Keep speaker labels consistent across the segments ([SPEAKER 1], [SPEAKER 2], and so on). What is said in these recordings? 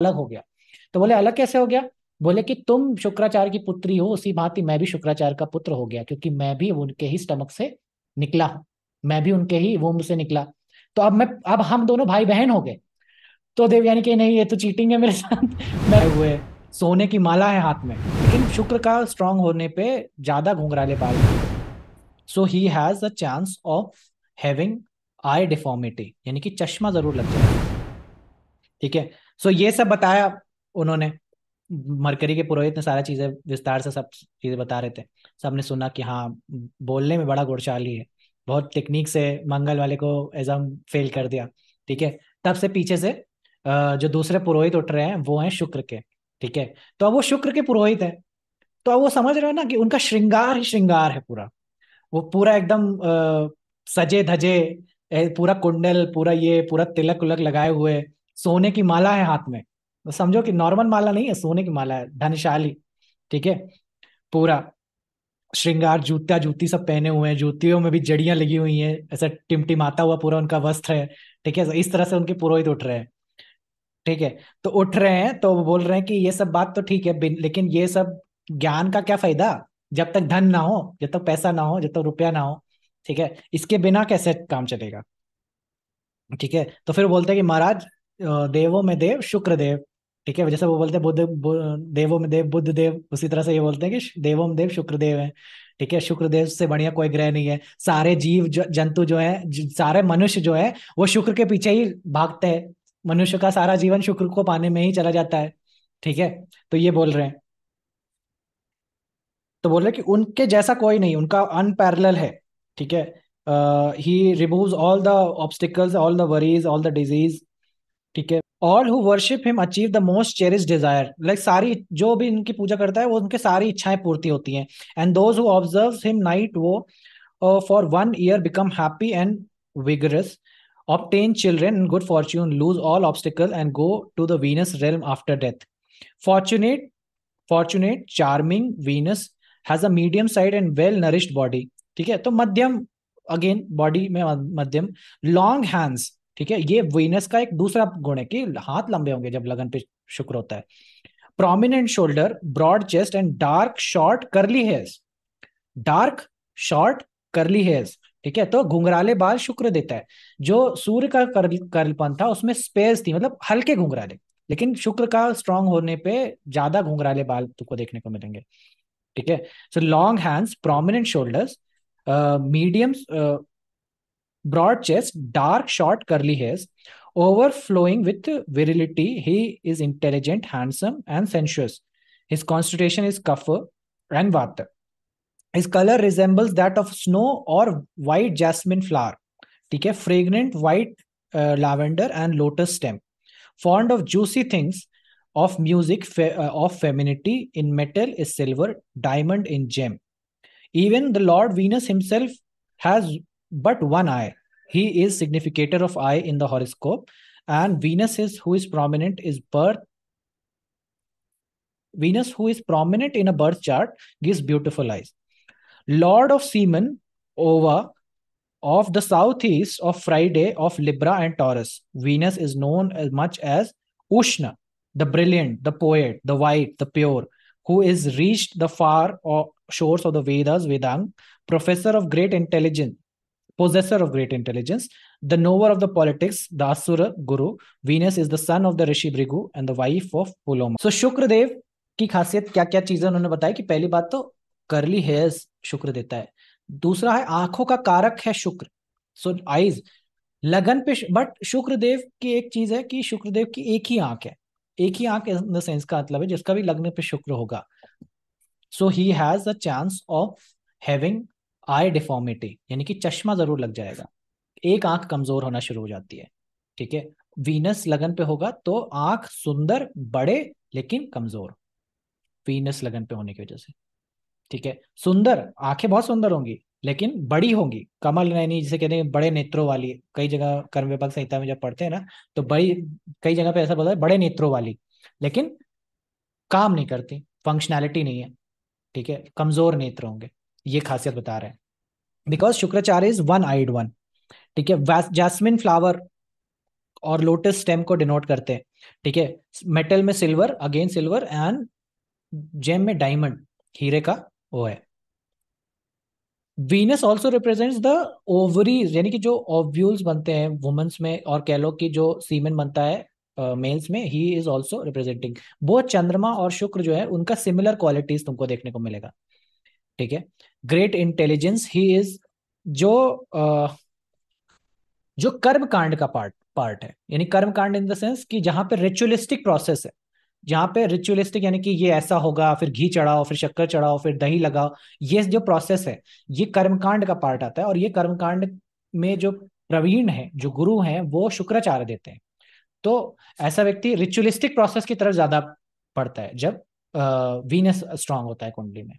[SPEAKER 1] अलग हो गया तो बोले अलग कैसे हो गया बोले कि तुम शुक्राचार्य की पुत्री हो उसी भांति मैं भी शुक्राचार्य का पुत्र हो गया क्योंकि मैं भी उनके ही स्टमक से निकला मैं भी उनके ही वोम से निकला तो अब मैं अब हम दोनों भाई बहन हो गए तो देव यानी कि नहीं ये तो चीटिंग है मेरे साथ मैं हुए सोने की माला है हाथ में लेकिन शुक्र का स्ट्रांग होने पे ज्यादा घुंघराले पाल so he has a chance of having eye deformity यानी कि चश्मा जरूर लग जाए ठीक है सो ये सब बताया उन्होंने मरकरी के पुरोहित ने सारा चीजें विस्तार से सब चीजें बता रहे थे सबने सुना कि हाँ बोलने में बड़ा गुड़शाली है बहुत टेक्निक से मंगल वाले को एग्जाम फेल कर दिया ठीक है तब से पीछे से जो दूसरे पुरोहित उठ रहे हैं वो हैं शुक्र के ठीक है तो अब वो शुक्र के पुरोहित है तो अब वो समझ रहे हो ना कि उनका श्रृंगार ही श्रृंगार है पूरा वो पूरा एकदम सजे धजे पूरा कुंडल पूरा ये पूरा तिलक उलक लगाए हुए सोने की माला है हाथ में तो समझो कि नॉर्मल माला नहीं है सोने की माला है धनशाली ठीक है पूरा श्रृंगार जूता जूती सब पहने हुए हैं जूतियों में भी जड़ियां लगी हुई हैं ऐसा टिमटिमाता हुआ पूरा उनका वस्त्र है ठीक है इस तरह से उनके पुरोहित उठ रहे हैं ठीक है तो उठ रहे हैं तो बोल रहे हैं कि ये सब बात तो ठीक है लेकिन ये सब ज्ञान का क्या फायदा जब तक धन ना हो जब तक पैसा ना हो जब तक रुपया ना हो ठीक है इसके बिना कैसे काम चलेगा ठीक है तो फिर बोलते हैं कि महाराज देवों में देव शुक्र देव ठीक है जैसे वो बोलते हैं बुद्ध देवो देवों में देव बुद्ध देव उसी तरह से ये बोलते हैं कि देवों में देव शुक्र देव है ठीक है शुक्र देव से बढ़िया कोई ग्रह नहीं है सारे जीव जंतु जो है सारे मनुष्य जो है वो शुक्र के पीछे ही भागते हैं मनुष्य का सारा जीवन शुक्र को पाने में ही चला जाता है ठीक है तो ये बोल रहे हैं तो बोल रहे कि उनके जैसा कोई नहीं उनका अनपैरल है ठीक है he remove all the obstacles all the worries all the disease ठीक है all who worship him achieve the most cherish desire like सारी जो भी इनकी पूजा करता है वो उनके सारी इच्छाएं पूर्ति होती हैं and those who observe him night vow for one year become happy and vigorous obtain children and good fortune lose all obstacle and go to the Venus realm after death fortunate fortunate charming Venus has a medium side and well nourished body ठीक है तो मध्यम again body में मध्यम long hands ठीक है ये Venus का एक दूसरा गुण है कि हाथ लंबे होंगे जब लगन पे शुक्र होता है prominent shoulder broad chest and dark short curly hairs dark short curly hairs ठीक है तो घुंघराले बाल शुक्र देता है जो सूर्य का कर, करलपन था उसमें स्पेस थी मतलब हल्के घुंघराले लेकिन शुक्र का स्ट्रांग होने पे ज्यादा घुंघराले बाल तुमको देखने को मिलेंगे ठीक है so long hands prominent shoulders medium broad chest, dark, short, curly hairs, overflowing with virility. He is intelligent, handsome, and sensuous. His constitution is kapha and vata. His color resembles that of snow or white jasmine flower. ठीक है fragrant white lavender and lotus stem fond of juicy things of music of femininity. In metal silver, diamond diamond gem. Even the Lord Venus himself has but one eye. He is significator of I in the horoscope. And Venus is who is prominent is birth. Venus, who is prominent in a birth chart, gives beautiful eyes. Lord of Seaman, over of the southeast of Friday of Libra and Taurus. Venus is known as much as Ushna, the brilliant, the poet, the white, the pure, who is reached the far shores of the Vedas, Vedang, professor of great intelligence, possessor of great intelligence, the knower of the politics, the Asura Guru. Venus is the son of the Rishi Brigu and the wife of Puloma. So Shukradev की खासियत क्या क्या चीजें उन्होंने बताई कि पहली बात तो करली हेयर्स शुक्र देता है दूसरा है आंखों का कारक है शुक्र सो so, आईज लगन पे बट शुक्रदेव की एक चीज है कि शुक्रदेव की एक ही आंख है एक ही आंख इन द सेंस का मतलब है जिसका भी लगने पे शुक्र होगा so he has a chance of having eye deformity यानी कि चश्मा जरूर लग जाएगा एक आंख कमजोर होना शुरू हो जाती है ठीक है वीनस लगन पे होगा तो आंख सुंदर बड़े लेकिन कमजोर वीनस लगन पे होने की वजह से ठीक है सुंदर आंखें बहुत सुंदर होंगी लेकिन बड़ी होंगी कमल नैनी जिसे कहते हैं बड़े नेत्रों वाली कई जगह कर्म विभाग संहिता में जब पढ़ते हैं ना तो बड़ी कई जगह पे ऐसा बोलता है बड़े नेत्रों वाली लेकिन काम नहीं करती फंक्शनैलिटी नहीं है ठीक है कमजोर नेत्र होंगे ये खासियत बता रहे हैं because Shukracharya is one eyed one ठीक है जैस्मिन फ्लावर और लोटस स्टेम को डिनोट करते हैं ठीक है मेटल में silver again silver and gem में डायमंड हीरे का वो है Venus also represents the ovary यानी कि जो ओव्यूल्स बनते हैं वुमेन्स में और कैलो की जो सीमेन बनता है मेल्स uh, में ही इज ऑल्सो रिप्रेजेंटिंग बहुत चंद्रमा और शुक्र जो है उनका सिमिलर क्वालिटीज तुमको देखने को मिलेगा ठीक है ग्रेट इंटेलिजेंस ही इज जो जो कर्म कांड का पार्ट पार्ट है यानी कर्म कांड इन द सेंस कि जहां पे रिचुअलिस्टिक प्रोसेस है जहाँ पे रिचुअलिस्टिक यानी कि ये ऐसा होगा फिर घी चढ़ाओ फिर शक्कर चढ़ाओ फिर दही लगाओ ये जो प्रोसेस है ये कर्मकांड का पार्ट आता है और ये कर्मकांड में जो प्रवीण है जो गुरु है वो शुक्राचार्य देते हैं तो ऐसा व्यक्ति रिचुअलिस्टिक प्रोसेस की तरफ ज्यादा पड़ता है जब वीनस स्ट्रांग होता है कुंडली में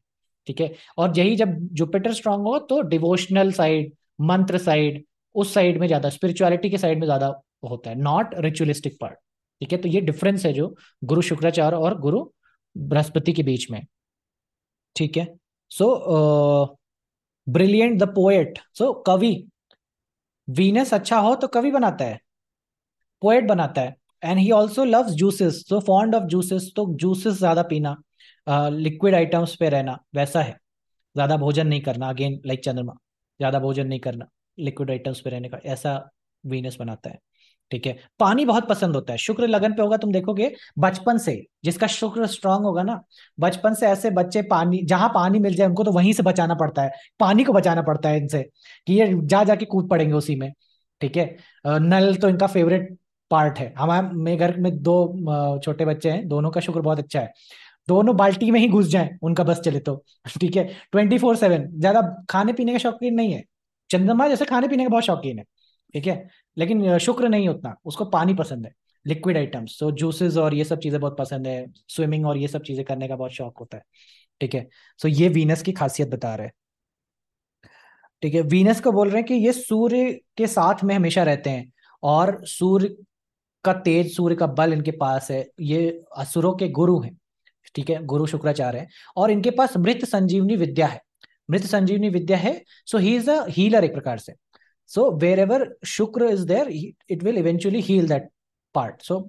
[SPEAKER 1] ठीक है और यही जब जुपिटर स्ट्रांग हो तो डिवोशनल साइड मंत्र साइड उस साइड में ज्यादा स्पिरिचुअलिटी के साइड में ज्यादा होता है नॉट रिचुअलिस्टिक पार्ट ठीक है तो ये डिफरेंस है जो गुरु शुक्राचार्य और गुरु बृहस्पति के बीच में ठीक है so brilliant the poet so कवि वीनस अच्छा हो तो कवि बनाता है पोएट बनाता है and he also loves juices so fond of juices तो जूसेस ज्यादा पीना लिक्विड आइटम्स पे रहना वैसा है ज़्यादा भोजन नहीं करना अगेन लाइक चंद्रमा ज़्यादा भोजन नहीं करना लिक्विड आइटम्स पे रहने का ऐसा वीनस बनाता है ठीक है पानी बहुत पसंद होता है शुक्र लगन पे होगा तुम देखोगे बचपन से जिसका शुक्र स्ट्रांग होगा ना बचपन से ऐसे बच्चे पानी जहां पानी मिल जाए उनको तो वहीं से बचाना पड़ता है पानी को बचाना पड़ता है इनसे कि ये जा जाके कूद पड़ेंगे उसी में ठीक है नल तो इनका फेवरेट पार्ट है हमारे मेरे घर में दो छोटे बच्चे हैं दोनों का शुक्र बहुत अच्छा है दोनों बाल्टी में ही घुस जाए उनका बस चले तो ठीक है ट्वेंटी फोर सेवन ज्यादा खाने पीने का शौकीन नहीं है चंद्रमा जैसे खाने पीने का बहुत शौकीन है ठीक है लेकिन शुक्र नहीं उतना उसको पानी पसंद है लिक्विड आइटम्स तो जूसेस और ये सब चीजें बहुत पसंद है स्विमिंग और ये सब चीजें करने का बहुत शौक होता है ठीक है सो तो ये वीनस की खासियत बता रहे हैं ठीक है वीनस को बोल रहे हैं कि ये सूर्य के साथ में हमेशा रहते हैं और सूर्य का तेज सूर्य का बल इनके पास है ये असुरों के गुरु हैं ठीक है गुरु शुक्राचार्य है और इनके पास मृत संजीवनी विद्या है मृत संजीवनी विद्या है so he is a healer एक प्रकार से so wherever Shukra is there it will eventually heal that part so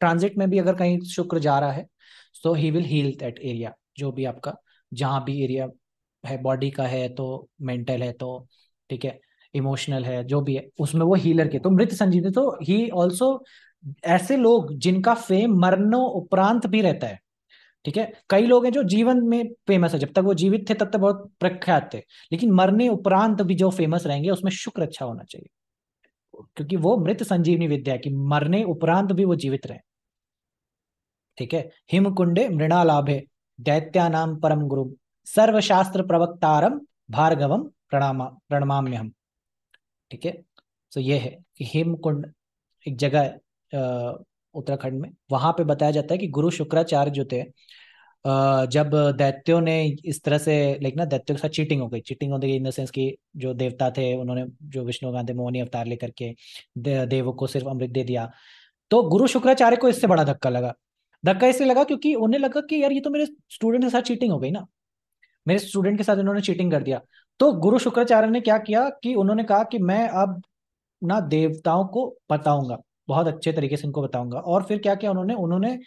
[SPEAKER 1] transit में भी अगर कहीं शुक्र जा रहा है so he will heal that area जो भी आपका जहां भी एरिया है बॉडी का है तो मेंटल है तो ठीक है इमोशनल है जो भी है उसमें वो हीलर के तो मृत संजीवनी तो ही ऑल्सो ऐसे लोग जिनका फेम मरनो उपरांत भी रहता है ठीक है कई लोग हैं जो जीवन में फेमस है जब तक वो जीवित थे तब तक बहुत प्रख्यात थे लेकिन मरने उपरांत भी जो फेमस रहेंगे उसमें शुक्र अच्छा होना चाहिए क्योंकि वो मृत संजीवनी विद्या है मरने उपरांत भी वो जीवित रहे ठीक है हिम कुंडे मृणालाभे दैत्यानाम परम गुरु सर्वशास्त्र प्रवक्तारम भार्गवम प्रणामा प्रणमाम्य हम ठीक है सो ये है कि हिम कुंड एक जगह उत्तराखंड में वहां पे बताया जाता है कि गुरु शुक्राचार्य जो थे जब दैत्यों ने इस तरह से लाइक ना दैत्यों के साथ चीटिंग हो गई चीटिंग हो गई इन द सेंस की जो देवता थे उन्होंने जो विष्णु गांधी मोहनी अवतार लेकर के देवों को सिर्फ अमृत दे दिया तो गुरु शुक्राचार्य को इससे बड़ा धक्का लगा धक्का इसलिए लगा क्योंकि उन्हें लगा कि यार ये तो मेरे स्टूडेंट के साथ चीटिंग हो गई ना मेरे स्टूडेंट के साथ इन्होंने चीटिंग कर दिया तो गुरु शुक्राचार्य ने क्या किया कि उन्होंने कहा कि मैं अब ना देवताओं को बताऊंगा बहुत अच्छे तरीके से इनको बताऊंगा और फिर क्या क्या उन्होंने उन्होंने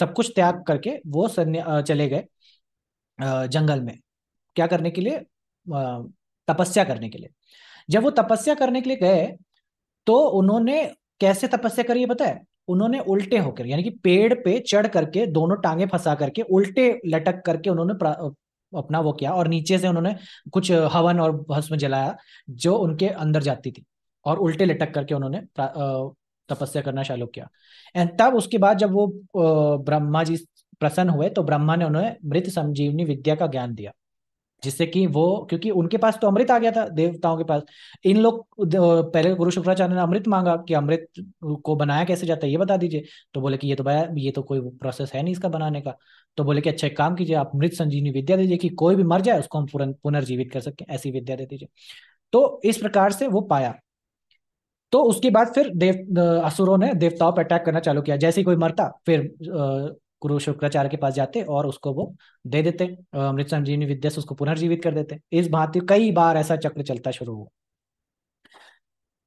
[SPEAKER 1] सब कुछ त्याग करके वो चले गए जंगल में क्या करने के लिए तपस्या करने के लिए जब वो तपस्या करने के लिए गए तो उन्होंने कैसे तपस्या करी है उन्होंने उल्टे होकर यानी कि पेड़ पे चढ़ करके दोनों टांगे फंसा करके उल्टे लटक करके उन्होंने अपना वो किया और नीचे से उन्होंने कुछ हवन और भस्म जलाया जो उनके अंदर जाती थी और उल्टे लटक करके उन्होंने तपस्या करना चालू किया एंड तब उसके बाद जब वो ब्रह्मा जी प्रसन्न हुए तो ब्रह्मा ने उन्हें मृत संजीवनी विद्या का ज्ञान दिया जिससे कि वो क्योंकि उनके पास तो अमृत आ गया था देवताओं के पास इन लोग पहले गुरु शुक्राचार्य ने अमृत मांगा कि अमृत को बनाया कैसे जाता है ये बता दीजिए तो बोले कि ये तो भाई ये तो कोई प्रोसेस है नहीं इसका बनाने का तो बोले कि अच्छा एक काम कीजिए आप मृत संजीवनी विद्या दीजिए कि कोई भी मर जाए उसको हम पुनर्जीवित कर सके ऐसी विद्या दे दीजिए तो इस प्रकार से वो पाया तो उसके बाद फिर देव असुरों ने देवताओं पर अटैक करना चालू किया जैसे ही कोई मरता फिर गुरु शुक्राचार्य के पास जाते और उसको वो दे देते अमृत संजीवनी विद्या से उसको पुनर्जीवित कर देते इस भांति कई बार ऐसा चक्र चलता शुरू हुआ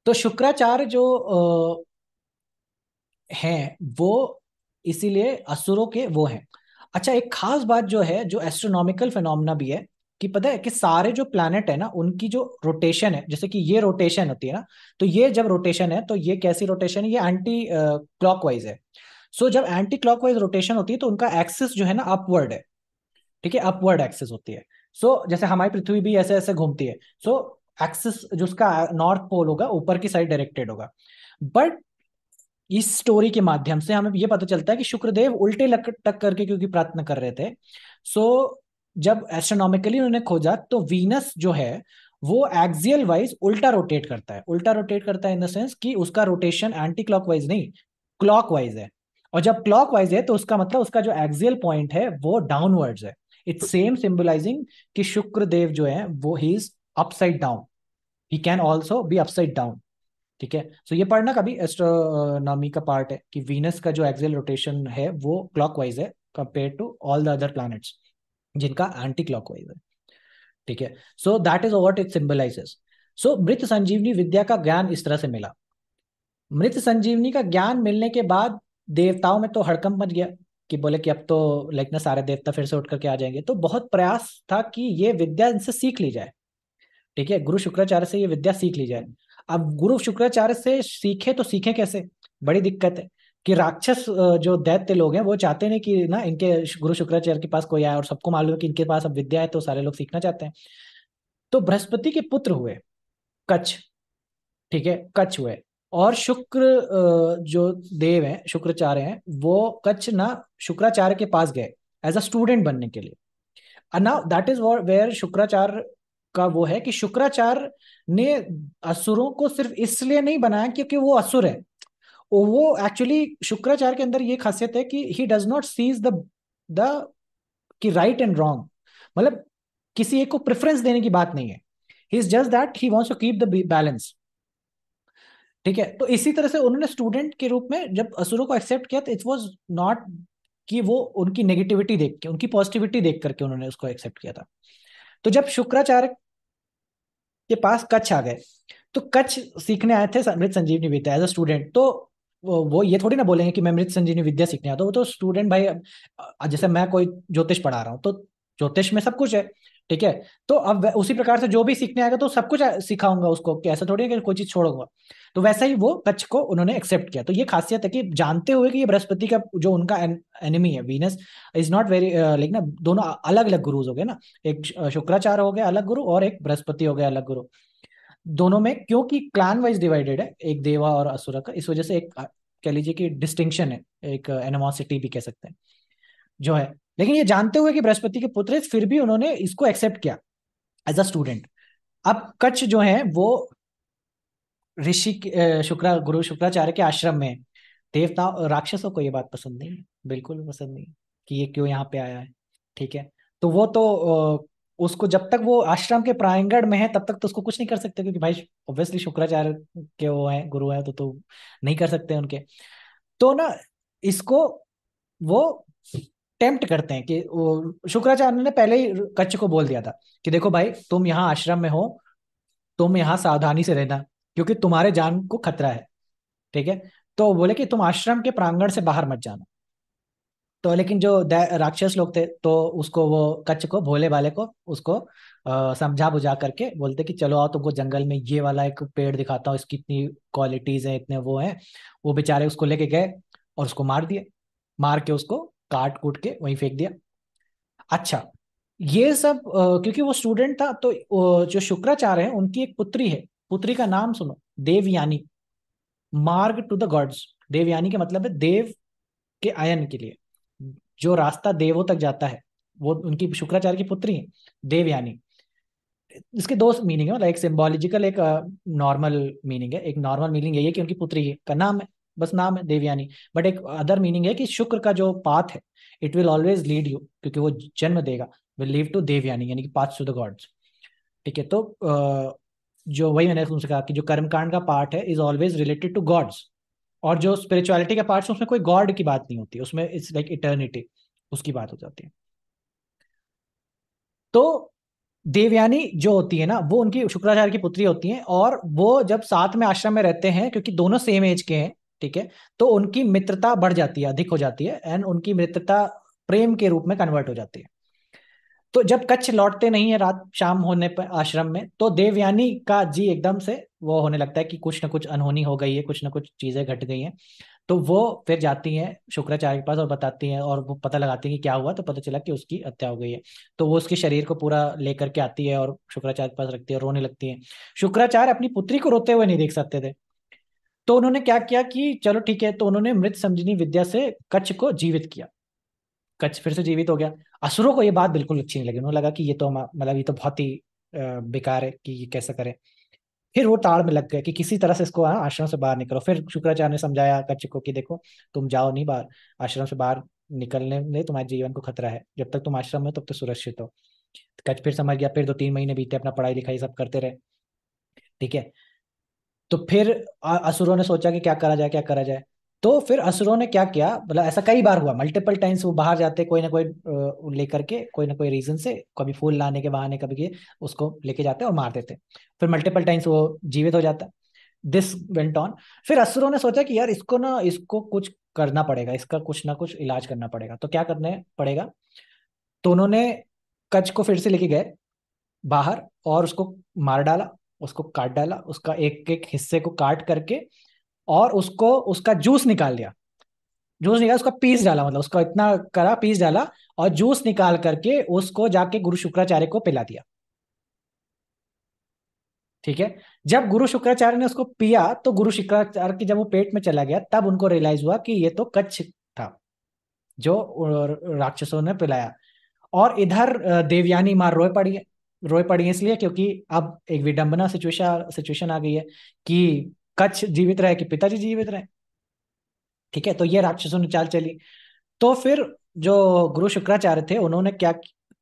[SPEAKER 1] तो शुक्राचार्य जो हैं वो इसीलिए असुरों के वो हैं अच्छा एक खास बात जो है जो एस्ट्रोनॉमिकल फिनोमिना भी है कि पता है कि सारे जो प्लानट है ना उनकी जो रोटेशन है जैसे कि ये रोटेशन होती है ना तो ये जब रोटेशन है तो ये कैसी रोटेशन है ये एंटी क्लॉकवाइज uh, है सो so, जब एंटी क्लॉकवाइज रोटेशन होती है तो उनका एक्सिस जो है ना अपवर्ड है ठीक है अपवर्ड एक्सिस होती है सो so, जैसे हमारी पृथ्वी भी ऐसे ऐसे घूमती है सो so, एक्सिस जो उसका नॉर्थ uh, पोल होगा ऊपर की साइड डायरेक्टेड होगा बट इस स्टोरी के माध्यम से हमें ये पता चलता है कि शुक्रदेव उल्टे लटक करके क्योंकि प्रार्थना कर रहे थे सो so, जब एस्ट्रोनॉमिकली उन्होंने खोजा तो वीनस जो है वो एक्सियल वाइज उल्टा रोटेट करता है उल्टा रोटेट करता है इन द सेंस कि उसका रोटेशन एंटी क्लॉक वाइज नहीं क्लॉक वाइज है और जब क्लॉक वाइज है तो उसका मतलब उसका जो एक्सियल पॉइंट है वो डाउनवर्ड्स है इट्स सेम सिंबलाइजिंग कि शुक्र देव जो है वो he is upside down he can also be upside down ठीक है सो ये पढ़ना कभी एस्ट्रोनॉमी का पार्ट है कि वीनस का जो एक्सियल रोटेशन है वो क्लॉकवाइज है compare to all the other planets जिनका एंटी क्लॉकवाइज है ठीक है so that is what it symbolises so Mrit Sanjeevani विद्या का ज्ञान इस तरह से मिला मृत संजीवनी का ज्ञान मिलने के बाद देवताओं में तो हड़कम मच गया कि बोले कि अब तो लाइक ना सारे देवता फिर से उठ करके आ जाएंगे तो बहुत प्रयास था कि ये विद्या इनसे सीख ली जाए ठीक है गुरु शुक्राचार्य से ये विद्या सीख ली जाए अब गुरु शुक्राचार्य से सीखे तो सीखे कैसे बड़ी दिक्कत है कि राक्षस जो दैत्य लोग हैं वो चाहते हैं कि ना इनके गुरु शुक्राचार्य के पास कोई आए और सबको मालूम है कि इनके पास अब विद्या है तो सारे लोग सीखना चाहते हैं तो बृहस्पति के पुत्र हुए कच्छ ठीक है कच्छ हुए और शुक्र जो देव हैं शुक्राचार्य हैं वो कच्छ ना शुक्राचार्य के पास गए एज अ स्टूडेंट बनने के लिए अना दैट इज वेयर शुक्राचार्य का वो है कि शुक्राचार्य ने असुरों को सिर्फ इसलिए नहीं बनाया क्योंकि वो असुर है वो एक्चुअली शुक्राचार्य के अंदर ये खासियत है कि he does not sees the the कि राइट एंड रॉन्ग मतलब किसी एक को प्रेफरेंस देने की बात नहीं है he is just that he wants to keep the balance ठीक है तो इसी तरह से उन्होंने स्टूडेंट के रूप में जब असुरों को एक्सेप्ट किया तो इट वॉज नॉट कि वो उनकी नेगेटिविटी देख के उनकी पॉजिटिविटी देख करके उन्होंने उसको एक्सेप्ट किया था तो जब शुक्राचार्य के पास कच्छ आ गए तो कच्छ सीखने आए थे अमृत संजीव बीता एज अ स्टूडेंट तो वो वो ये थोड़ी ना बोलेंगे कि मैं मृत संजीवनी विद्या सीखने आता हूँ तो स्टूडेंट भाई जैसे मैं कोई ज्योतिष पढ़ा रहा हूँ तो ज्योतिष में सब कुछ है ठीक है तो अब उसी प्रकार से जो भी सीखने आएगा तो सब कुछ सिखाऊंगा उसको कि ऐसा थोड़ी है कि कोई चीज छोड़ूंगा तो वैसा ही वो कच्छ को उन्होंने एक्सेप्ट किया तो ये खासियत है कि जानते हुए कि ये बृहस्पति का जो उनका एन, एनिमी है Venus is not very like ना दोनों अलग अलग गुरुज हो गए ना एक शुक्राचार्य हो गया अलग गुरु और एक बृहस्पति हो गया अलग गुरु दोनों में क्योंकि क्लान वाइज डिवाइडेड है एक देवा और असुरा का इस वजह से एक कह लीजिए कि डिस्टिंक्शन है एक एनिमोसिटी भी कह सकते हैं जो है लेकिन ये जानते हुए कि बृहस्पति के पुत्र फिर भी उन्होंने इसको एक्सेप्ट किया एज अ स्टूडेंट अब कच्छ जो है वो ऋषि शुक्रा गुरु शुक्राचार्य के आश्रम में है देवता राक्षसों को ये बात पसंद नहीं बिल्कुल पसंद नहीं कि ये क्यों यहाँ पे आया है ठीक है तो वो तो उसको जब तक वो आश्रम के प्रांगण में है तब तक तो उसको कुछ नहीं कर सकते क्योंकि भाई ऑब्वियसली शुक्राचार्य के वो है गुरु है तो तो नहीं कर सकते उनके तो ना इसको वो टेम्प्ट करते हैं कि वो शुक्राचार्य ने पहले ही कच्छ को बोल दिया था कि देखो भाई तुम यहाँ आश्रम में हो तुम यहाँ सावधानी से रहना क्योंकि तुम्हारे जान को खतरा है ठीक है तो बोले कि तुम आश्रम के प्रांगण से बाहर मत जाना तो लेकिन जो राक्षस लोग थे तो उसको वो कच्छ को भोले वाले को उसको समझा बुझा करके बोलते कि चलो आओ तुमको जंगल में ये वाला एक पेड़ दिखाता हूँ इसकी इतनी क्वालिटीज है इतने वो हैं वो बेचारे उसको लेके गए और उसको मार दिए मार के उसको काट कूट के वहीं फेंक दिया अच्छा ये सब क्योंकि वो स्टूडेंट था तो जो शुक्राचार्य है उनकी एक पुत्री है पुत्री का नाम सुनो देवयानी मार्ग टू द गॉड्स देवयानी का मतलब है देव के आयन के लिए जो रास्ता देवों तक जाता है वो उनकी शुक्राचार्य की पुत्री है देवयानी इसके दो मीनिंग है मतलब एक सिम्बोलॉजिकल एक नॉर्मल मीनिंग है एक नॉर्मल मीनिंग यही है कि उनकी पुत्री का नाम है बस नाम है देवयानी बट एक अदर मीनिंग है कि शुक्र का जो पाथ है it will always lead you क्योंकि वो जन्म देगा विल लीव टू देवयानी यानी कि पाथ टू द गॉड्स ठीक है तो जो वही मैंने उनसे कहा कि जो कर्मकांड का पार्ट है is always related to gods और जो स्पिरिचुअलिटी का पार्ट है उसमें कोई गॉड की बात नहीं होती उसमें इट्स लाइक इटर्निटी उसकी बात हो जाती है तो देवयानी जो होती है ना वो उनकी शुक्राचार्य की पुत्री होती है और वो जब साथ में आश्रम में रहते हैं क्योंकि दोनों सेम एज के हैं ठीक है तो उनकी मित्रता बढ़ जाती है अधिक हो जाती है एंड उनकी मित्रता प्रेम के रूप में कन्वर्ट हो जाती है तो जब कच्छ लौटते नहीं है रात शाम होने पर आश्रम में तो देवयानी का जी एकदम से वो होने लगता है कि कुछ ना कुछ अनहोनी हो गई है कुछ ना कुछ चीजें घट गई हैं तो वो फिर जाती हैं शुक्राचार्य के पास और बताती हैं और वो पता लगाती हैं कि क्या हुआ तो पता चला कि उसकी हत्या हो गई है तो वो उसके शरीर को पूरा लेकर के आती है और शुक्राचार्य के पास रखती है रोने लगती है शुक्राचार्य अपनी पुत्री को रोते हुए नहीं देख सकते थे तो उन्होंने क्या किया कि चलो ठीक है तो उन्होंने मृत समझनी विद्या से कच्छ को जीवित किया कच्छ फिर से जीवित हो गया असुरों को ये बात बिल्कुल अच्छी नहीं लगी उन्होंने लगा कि ये तो मतलब ये तो बहुत ही बेकार है कि ये कैसे करें फिर वो ताड़ में लग गए कि किसी तरह से इसको हाँ, आश्रम से बाहर निकलो फिर शुक्राचार्य ने समझाया कच्छ को कि देखो तुम जाओ नहीं बाहर आश्रम से बाहर निकलने में तुम्हारे जीवन को खतरा है जब तक तुम आश्रम में तब तक सुरक्षित हो कच्छ फिर समझ गया फिर दो तीन महीने बीते अपना पढ़ाई लिखाई सब करते रहे ठीक है तो फिर असुरों ने सोचा कि क्या करा जाए क्या करा जाए तो फिर असुरों ने क्या किया मतलब ऐसा कई बार हुआ मल्टीपल टाइम्स वो बाहर जाते कोई ना कोई लेकर के कोई ना कोई रीजन से कभी फूल लाने के बहाने कभी के उसको लेके जाते और मार देते फिर मल्टीपल टाइम्स वो जीवित हो जाता दिस वेंट ऑन फिर असुरों ने सोचा कि यार इसको ना इसको कुछ करना पड़ेगा इसका कुछ ना कुछ इलाज करना पड़ेगा तो क्या करने पड़ेगा तो उन्होंने कच को फिर से लेके गए बाहर और उसको मार डाला उसको काट डाला उसका एक एक हिस्से को काट करके और उसको उसका जूस निकाल लिया जूस निकाल उसका पीस डाला मतलब उसका इतना करा पीस डाला और जूस निकाल करके उसको जाके गुरु शुक्राचार्य को पिला दिया ठीक है जब गुरु शुक्राचार्य ने उसको पिया तो गुरु शुक्राचार्य की जब वो पेट में चला गया तब उनको रियलाइज हुआ कि ये तो कच्छ था जो राक्षसों ने पिलाया और इधर देवयानी मार रोए पड़ी है रोए पड़ी इसलिए क्योंकि अब एक विडंबना सिचुएशन सिचुएशन आ गई है कि कच्छ जीवित रहे कि पिताजी जीवित रहे ठीक है तो ये राक्षसों ने चाल चली तो फिर जो गुरु शुक्राचार्य थे उन्होंने क्या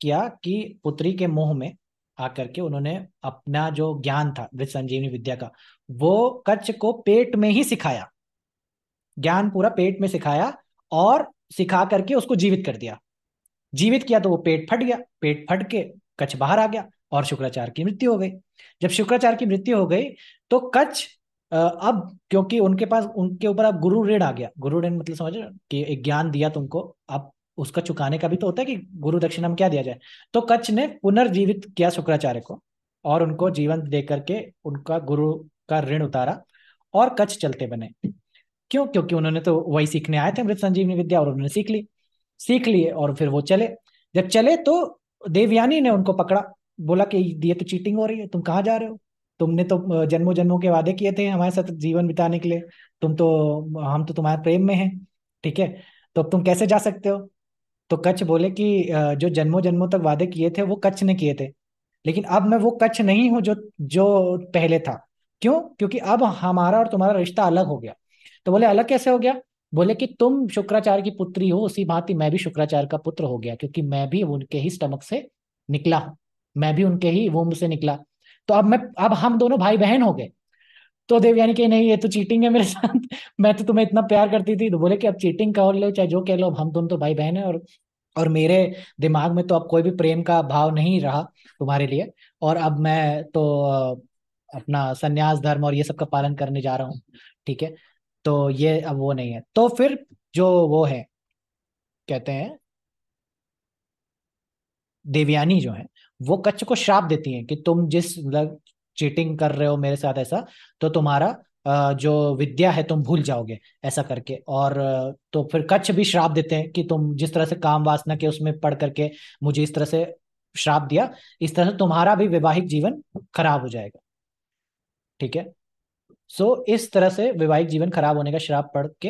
[SPEAKER 1] किया कि पुत्री के मोह में आकर के उन्होंने अपना जो ज्ञान था संजीवनी विद्या का वो कच्छ को पेट में ही सिखाया ज्ञान पूरा पेट में सिखाया और सिखा करके उसको जीवित कर दिया जीवित किया तो वो पेट फट गया पेट फट के कच्छ बाहर आ गया और शुक्राचार्य की मृत्यु हो गई जब शुक्राचार्य की मृत्यु हो गई तो कच्छ अब क्योंकि उनके पास उनके ऊपर अब गुरु ऋण आ गया गुरु ऋण मतलब समझ कि एक ज्ञान दिया तुमको अब उसका चुकाने का भी तो होता है कि गुरु दक्षिणा में क्या दिया जाए तो कच्छ ने पुनर्जीवित किया शुक्राचार्य को और उनको जीवन दे करके उनका गुरु का ऋण उतारा और कच्छ चलते बने क्यों क्योंकि उन्होंने तो वही सीखने आए थे अमृत संजीवनी विद्या और उन्होंने सीख ली सीख लिए और फिर वो चले जब चले तो देवयानी ने उनको पकड़ा बोला कि ये तो चीटिंग हो रही है तुम कहाँ जा रहे हो तुमने तो जन्मों जन्मों के वादे किए थे हमारे साथ जीवन बिताने के लिए तुम तो हम तो तुम्हारे प्रेम में हैं ठीक है तो अब तुम कैसे जा सकते हो तो कच्छ बोले कि जो जन्मों जन्मों तक वादे किए थे वो कच्छ ने किए थे लेकिन अब मैं वो कच्छ नहीं हूं जो जो पहले था क्यों क्योंकि अब हमारा और तुम्हारा रिश्ता अलग हो गया तो बोले अलग कैसे हो गया बोले कि तुम शुक्राचार्य की पुत्री हो उसी भांति मैं भी शुक्राचार्य का पुत्र हो गया क्योंकि मैं भी उनके ही स्टमक से निकला हूं मैं भी उनके ही वोम से निकला तो अब मैं अब हम दोनों भाई बहन हो गए तो देवयानी कही नहीं ये तो चीटिंग है मेरे साथ मैं तो तुम्हें इतना प्यार करती थी तो बोले कि अब चीटिंग कर लो चाहे जो कह लो अब हम दोनों तो भाई बहन है और और मेरे दिमाग में तो अब कोई भी प्रेम का भाव नहीं रहा तुम्हारे लिए और अब मैं तो अपना संन्यास धर्म और ये सब का पालन करने जा रहा हूँ ठीक है तो ये अब वो नहीं है तो फिर जो वो है कहते हैं देवयानी जो है वो कच्छ को श्राप देती हैं कि तुम जिस मतलब चीटिंग कर रहे हो मेरे साथ ऐसा तो तुम्हारा जो विद्या है तुम भूल जाओगे ऐसा करके और तो फिर कच्छ भी श्राप देते हैं कि तुम जिस तरह से काम वासना के उसमें पढ़ करके मुझे इस तरह से श्राप दिया इस तरह से तुम्हारा भी वैवाहिक जीवन खराब हो जाएगा ठीक है सो so, इस तरह से वैवाहिक जीवन खराब होने का श्राप पढ़ के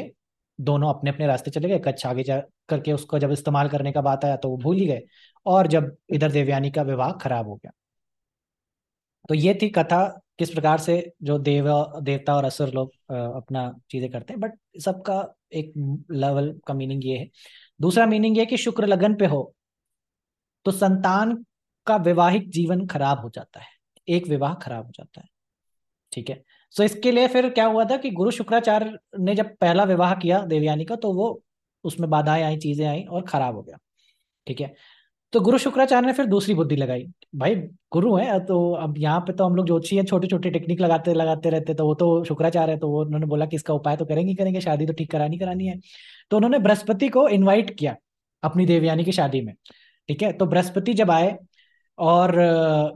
[SPEAKER 1] दोनों अपने अपने रास्ते चले गए कच्छ आगे जा करके उसको जब इस्तेमाल करने का बात आया तो वो भूल ही गए और जब इधर देवयानी का विवाह खराब हो गया तो ये थी कथा किस प्रकार से जो देव देवता और असुर लोग अपना चीजें करते हैं बट सबका एक लेवल का मीनिंग ये है दूसरा मीनिंग ये कि शुक्र लगन पे हो तो संतान का वैवाहिक जीवन खराब हो जाता है एक विवाह खराब हो जाता है ठीक है सो इसके लिए फिर क्या हुआ था कि गुरु शुक्राचार्य ने जब पहला विवाह किया देवयानी का तो वो उसमें बाधाएं आई चीजें आई और खराब हो गया ठीक है तो गुरु शुक्राचार्य ने फिर दूसरी बुद्धि लगाई भाई गुरु है तो अब यहाँ पे तो हम लोग जोशी है छोटे छोटे टेक्निक लगाते लगाते रहते तो वो तो शुक्राचार्य है तो वो उन्होंने बोला कि इसका उपाय तो करेंगे करेंगे शादी तो ठीक करानी करानी है तो उन्होंने बृहस्पति को इन्वाइट किया अपनी देवयानी की शादी में ठीक है तो बृहस्पति जब आए और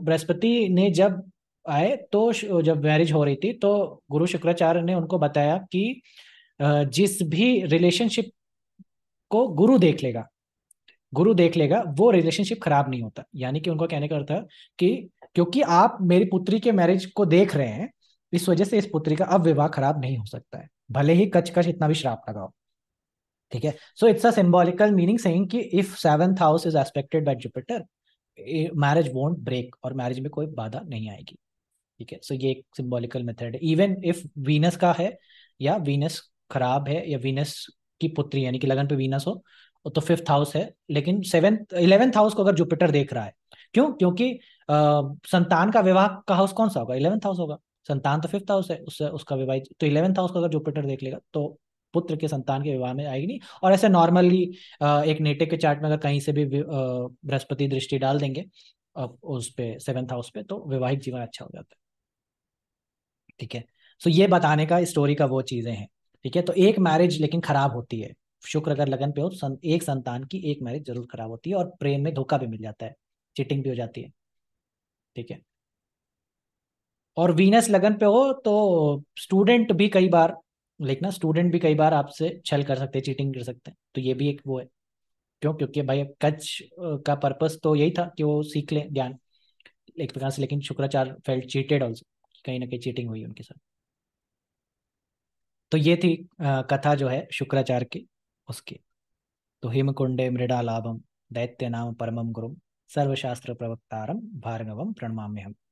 [SPEAKER 1] बृहस्पति ने जब आए तो जब मैरिज हो रही थी तो गुरु शुक्राचार्य ने उनको बताया कि जिस भी रिलेशनशिप को गुरु देख लेगा गुरु देख लेगा वो रिलेशनशिप खराब नहीं होता यानी कि उनका कहने का अर्थ कि क्योंकि आप मेरी पुत्री के मैरिज को देख रहे हैं इस वजह से इस पुत्री का अब विवाह खराब नहीं हो सकता है भले ही कच कच इतना भी श्राप लगाओ ठीक है so it's a symbolical meaning saying कि if seventh house is aspected by Jupiter marriage won't break और मैरिज में कोई बाधा नहीं आएगी ठीक है सो ये एक सिम्बोलिकल मेथड है इवन इफ वीनस का है या वीनस खराब है या वीनस की पुत्री यानी कि लगन पे वीनस हो तो फिफ्थ हाउस है लेकिन सेवेंथ इलेवेंथ हाउस को अगर जुपिटर देख रहा है क्यों क्योंकि आ, संतान का विवाह का हाउस कौन सा होगा इलेवेंथ हाउस होगा संतान तो फिफ्थ हाउस है उससे उसका विवाह तो इलेवेंथ हाउस को अगर जुपिटर देख लेगा तो पुत्र के संतान के विवाह में आएगी नहीं और ऐसे नॉर्मली एक नेटे के चार्ट में अगर कहीं से भी बृहस्पति दृष्टि डाल देंगे उस पे सेवेंथ हाउस पे तो वैवाहिक जीवन अच्छा हो जाता है ठीक है सो ये बताने का स्टोरी का वो चीज़ें हैं ठीक है तो एक मैरिज लेकिन खराब होती है शुक्र अगर लगन पे हो सं, एक संतान की एक मैरिज जरूर खराब होती है और प्रेम में धोखा भी मिल जाता है चिटिंग भी हो जाती है ठीक है और वीनस लगन पे हो तो स्टूडेंट भी कई बार लेकिन स्टूडेंट भी कई बार आपसे छल कर सकते हैं चीटिंग कर सकते हैं तो ये भी एक वो है क्यों क्योंकि भाई कच्छ का पर्पस तो यही था कि वो सीख लें ज्ञान एक प्रकार से लेकिन शुक्राचार्य फेल्ट चीटेड ऑल्सो कहीं ना कहीं चीटिंग हुई उनके साथ तो ये थी आ, कथा जो है शुक्राचार्य की उसकी तो हिमकुंडे मृडालाभम दैत्य नाम परम गुरु सर्वशास्त्र प्रवक्तारम भार्गवम प्रणमाम्य हम